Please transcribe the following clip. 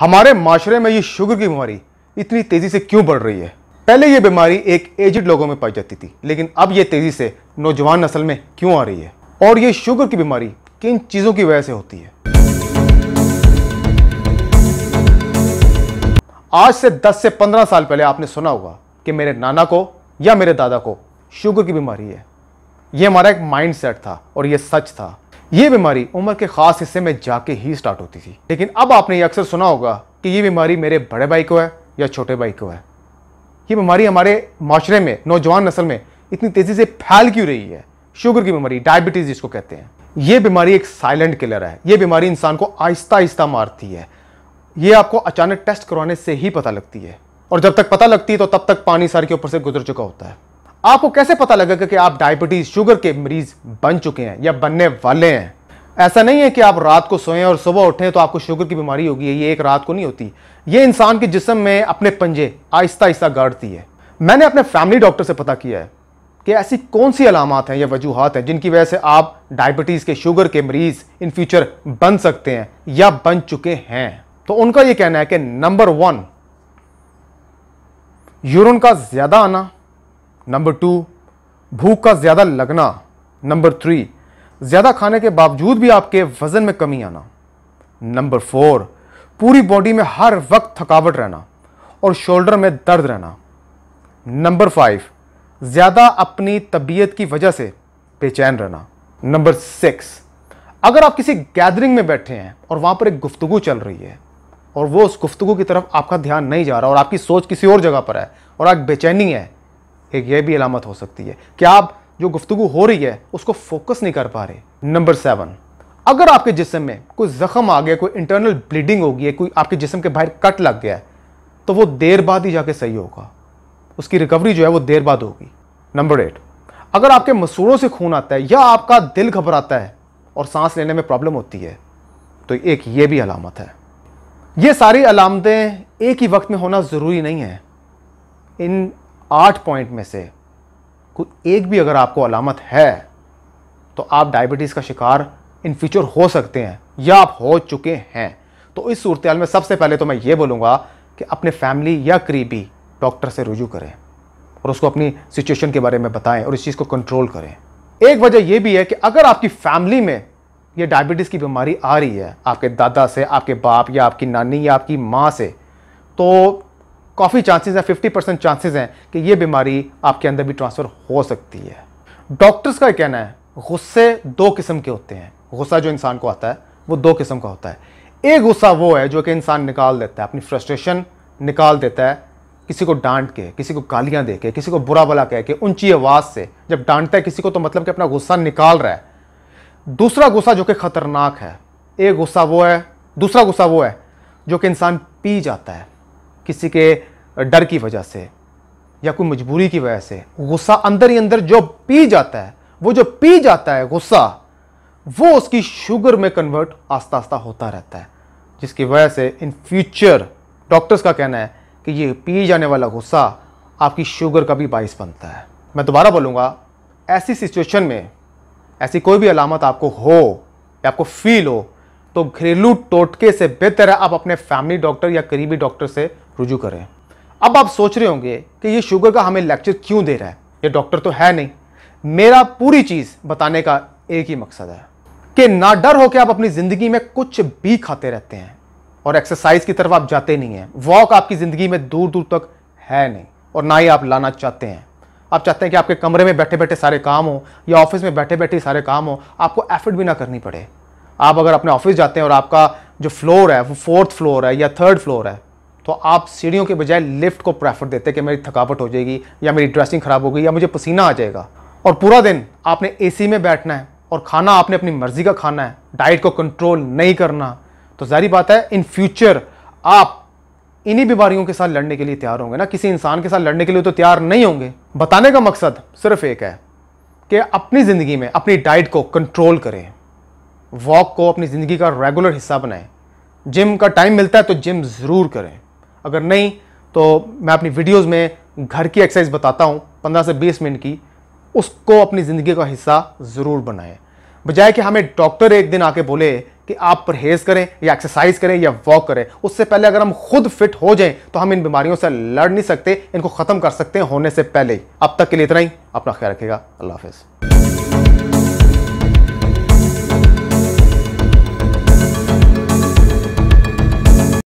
हमारे माशरे में ये शुगर की बीमारी इतनी तेज़ी से क्यों बढ़ रही है पहले ये बीमारी एक एजड लोगों में पाई जाती थी लेकिन अब ये तेज़ी से नौजवान नस्ल में क्यों आ रही है और ये शुगर की बीमारी किन चीज़ों की वजह से होती है आज से 10 से 15 साल पहले आपने सुना होगा कि मेरे नाना को या मेरे दादा को शुगर की बीमारी है यह हमारा एक माइंडसेट था और यह सच था ये बीमारी उम्र के खास हिस्से में जाके ही स्टार्ट होती थी लेकिन अब आपने ये अक्सर सुना होगा कि ये बीमारी मेरे बड़े भाई को है या छोटे भाई को है ये बीमारी हमारे माशरे में नौजवान नस्ल में इतनी तेज़ी से फैल क्यों रही है शुगर की बीमारी डायबिटीज़ जिसको कहते हैं ये बीमारी एक साइलेंट किलर है ये बीमारी इंसान को आहिस्ता आहिस्ता मारती है ये आपको अचानक टेस्ट करवाने से ही पता लगती है और जब तक पता लगती है तो तब तक पानी सारे के ऊपर से गुजर चुका होता है आपको कैसे पता लगेगा कि आप डायबिटीज शुगर के मरीज बन चुके हैं या बनने वाले हैं ऐसा नहीं है कि आप रात को सोएं और सुबह उठें तो आपको शुगर की बीमारी होगी ये एक रात को नहीं होती ये इंसान के जिसम में अपने पंजे आहिस्ता आहिस्ता गाड़ती है मैंने अपने फैमिली डॉक्टर से पता किया है कि ऐसी कौन सी अलामत हैं या वजूहत हैं जिनकी वजह से आप डायबिटीज़ के शुगर के मरीज इन फ्यूचर बन सकते हैं या बन चुके हैं तो उनका यह कहना है कि नंबर वन यूरोन का ज्यादा आना नंबर टू भूख का ज़्यादा लगना नंबर थ्री ज़्यादा खाने के बावजूद भी आपके वज़न में कमी आना नंबर फोर पूरी बॉडी में हर वक्त थकावट रहना और शोल्डर में दर्द रहना नंबर फाइव ज़्यादा अपनी तबीयत की वजह से बेचैन रहना नंबर सिक्स अगर आप किसी गैदरिंग में बैठे हैं और वहाँ पर एक गुफ्तगु चल रही है और वो उस गुफ्तगु की तरफ आपका ध्यान नहीं जा रहा और आपकी सोच किसी और जगह पर है और आप बेचैनी है एक यह भी अलामत हो सकती है कि आप जो गुफ्तु हो रही है उसको फोकस नहीं कर पा रहे नंबर सेवन अगर आपके जिसम में कोई ज़ख्म आ गया कोई इंटरनल ब्लीडिंग हो गई है कोई आपके जिसम के बाहर कट लग गया है तो वो देर बाद ही जाके सही होगा उसकी रिकवरी जो है वो देर बाद होगी नंबर एट अगर आपके मसूड़ों से खून आता है या आपका दिल घबराता है और सांस लेने में प्रॉब्लम होती है तो एक ये भी अलामत है ये सारी अलामतें एक ही वक्त में होना ज़रूरी नहीं है इन आठ पॉइंट में से कोई एक भी अगर आपको अलामत है तो आप डायबिटीज़ का शिकार इन फ्यूचर हो सकते हैं या आप हो चुके हैं तो इस सूरत में सबसे पहले तो मैं ये बोलूँगा कि अपने फैमिली या करीबी डॉक्टर से रुजू करें और उसको अपनी सिचुएशन के बारे में बताएं और इस चीज़ को कंट्रोल करें एक वजह यह भी है कि अगर आपकी फैमिली में ये डायबिटीज़ की बीमारी आ रही है आपके दादा से आपके बाप या आपकी नानी या आपकी माँ से तो काफ़ी चांसेस हैं 50 परसेंट चांसेज़ हैं कि ये बीमारी आपके अंदर भी ट्रांसफ़र हो सकती है डॉक्टर्स का कहना है गुस्से दो किस्म के होते हैं गुस्सा जो इंसान को आता है वो दो किस्म का होता है एक गुस्सा वो है जो कि इंसान निकाल देता है अपनी फ्रस्ट्रेशन निकाल देता है किसी को डांट के किसी को गालियाँ दे के किसी को बुरा भला कह के ऊंची आवाज़ से जब डांटता है किसी को तो मतलब कि अपना गुस्सा निकाल रहा है दूसरा गुस्सा जो कि ख़तरनाक है एक गुस्सा वो है दूसरा गुस्सा वो है जो कि इंसान पी जाता है किसी के डर की वजह से या कोई मजबूरी की वजह से गुस्सा अंदर ही अंदर जो पी जाता है वो जो पी जाता है गुस्सा वो उसकी शुगर में कन्वर्ट आस्ता आस्ता होता रहता है जिसकी वजह से इन फ्यूचर डॉक्टर्स का कहना है कि ये पी जाने वाला गुस्सा आपकी शुगर का भी बाइस बनता है मैं दोबारा बोलूँगा ऐसी सिचुएशन में ऐसी कोई भी अलामत आपको हो या आपको फील हो तो घरेलू टोटके से बेहतर है आप अपने फैमिली डॉक्टर या करीबी डॉक्टर से रुजू करें अब आप सोच रहे होंगे कि ये शुगर का हमें लेक्चर क्यों दे रहा है ये डॉक्टर तो है नहीं मेरा पूरी चीज़ बताने का एक ही मकसद है कि ना डर होकर आप अपनी ज़िंदगी में कुछ भी खाते रहते हैं और एक्सरसाइज की तरफ आप जाते नहीं हैं वॉक आपकी ज़िंदगी में दूर दूर तक है नहीं और ना ही आप लाना चाहते हैं आप चाहते हैं कि आपके कमरे में बैठे बैठे सारे काम हो या ऑफिस में बैठे बैठे सारे काम हो आपको एफर्ट भी ना करनी पड़े आप अगर अपने ऑफिस जाते हैं और आपका जो फ्लोर है वो फोर्थ फ्लोर है या थर्ड फ्लोर है तो आप सीढ़ियों के बजाय लिफ्ट को प्रेफर देते कि मेरी थकावट हो जाएगी या मेरी ड्रेसिंग ख़राब होगी या मुझे पसीना आ जाएगा और पूरा दिन आपने ए में बैठना है और खाना आपने अपनी मर्ज़ी का खाना है डाइट को कंट्रोल नहीं करना तो जारी बात है इन फ्यूचर आप इन्हीं बीमारियों के साथ लड़ने के लिए तैयार होंगे ना किसी इंसान के साथ लड़ने के लिए तो तैयार नहीं होंगे बताने का मकसद सिर्फ एक है कि अपनी ज़िंदगी में अपनी डाइट को कंट्रोल करें वॉक को अपनी ज़िंदगी का रेगुलर हिस्सा बनाएं जिम का टाइम मिलता है तो जिम ज़रूर करें अगर नहीं तो मैं अपनी वीडियोज़ में घर की एक्सरसाइज बताता हूँ पंद्रह से बीस मिनट की उसको अपनी ज़िंदगी का हिस्सा ज़रूर बनाएं बजाय कि हमें डॉक्टर एक दिन आके बोले कि आप परहेज करें या एक्सरसाइज करें या वॉक करें उससे पहले अगर हम खुद फिट हो जाएं तो हम इन बीमारियों से लड़ नहीं सकते इनको ख़त्म कर सकते हैं होने से पहले अब तक के लिए इतना ही अपना ख्याल रखिएगा अल्लाह हाफिज़